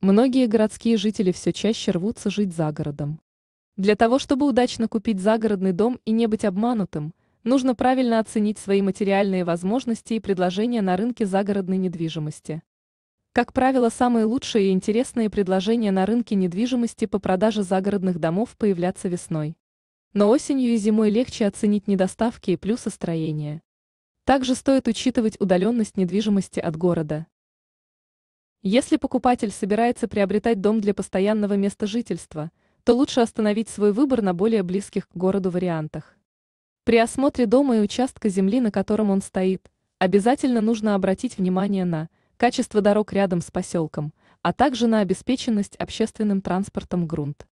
Многие городские жители все чаще рвутся жить за городом. Для того, чтобы удачно купить загородный дом и не быть обманутым, нужно правильно оценить свои материальные возможности и предложения на рынке загородной недвижимости. Как правило, самые лучшие и интересные предложения на рынке недвижимости по продаже загородных домов появляться весной. Но осенью и зимой легче оценить недоставки и плюсы строения. Также стоит учитывать удаленность недвижимости от города. Если покупатель собирается приобретать дом для постоянного места жительства, то лучше остановить свой выбор на более близких к городу вариантах. При осмотре дома и участка земли, на котором он стоит, обязательно нужно обратить внимание на качество дорог рядом с поселком, а также на обеспеченность общественным транспортом грунт.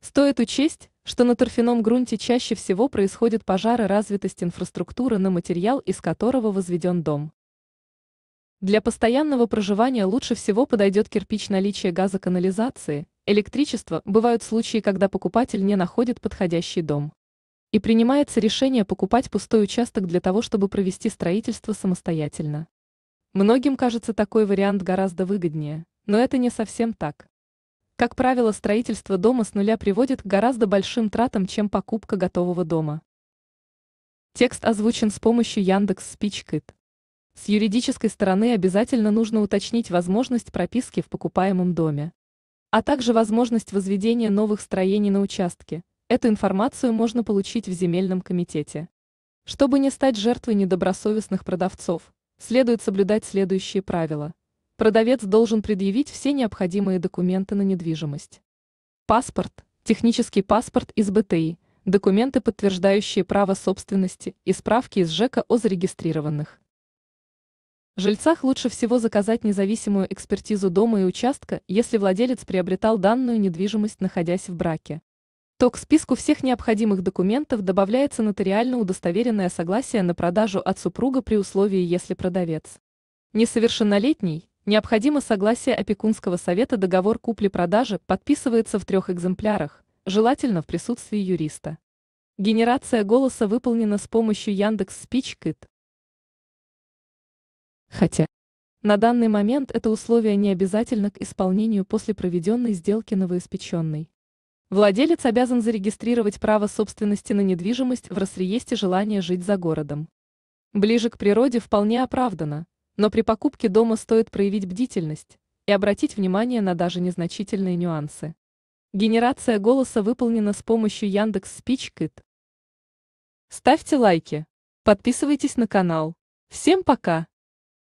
Стоит учесть, что на торфяном грунте чаще всего происходят пожары развитость инфраструктуры на материал, из которого возведен дом. Для постоянного проживания лучше всего подойдет кирпич наличие газоканализации, электричества, бывают случаи, когда покупатель не находит подходящий дом. И принимается решение покупать пустой участок для того, чтобы провести строительство самостоятельно. Многим кажется такой вариант гораздо выгоднее, но это не совсем так. Как правило, строительство дома с нуля приводит к гораздо большим тратам, чем покупка готового дома. Текст озвучен с помощью Яндекс Спичкит. С юридической стороны обязательно нужно уточнить возможность прописки в покупаемом доме, а также возможность возведения новых строений на участке. Эту информацию можно получить в земельном комитете. Чтобы не стать жертвой недобросовестных продавцов, следует соблюдать следующие правила. Продавец должен предъявить все необходимые документы на недвижимость. Паспорт, технический паспорт из БТИ, документы, подтверждающие право собственности и справки из ЖЭКа о зарегистрированных жильцах лучше всего заказать независимую экспертизу дома и участка, если владелец приобретал данную недвижимость, находясь в браке. То к списку всех необходимых документов добавляется нотариально удостоверенное согласие на продажу от супруга при условии, если продавец несовершеннолетний, необходимо согласие опекунского совета договор купли-продажи подписывается в трех экземплярах, желательно в присутствии юриста. Генерация голоса выполнена с помощью Яндекс Спичкит. Хотя, на данный момент это условие не обязательно к исполнению после проведенной сделки новоиспеченной. Владелец обязан зарегистрировать право собственности на недвижимость в Росреесте желания жить за городом. Ближе к природе вполне оправдано, но при покупке дома стоит проявить бдительность и обратить внимание на даже незначительные нюансы. Генерация голоса выполнена с помощью Яндекс Спичкит. Ставьте лайки, подписывайтесь на канал. Всем пока!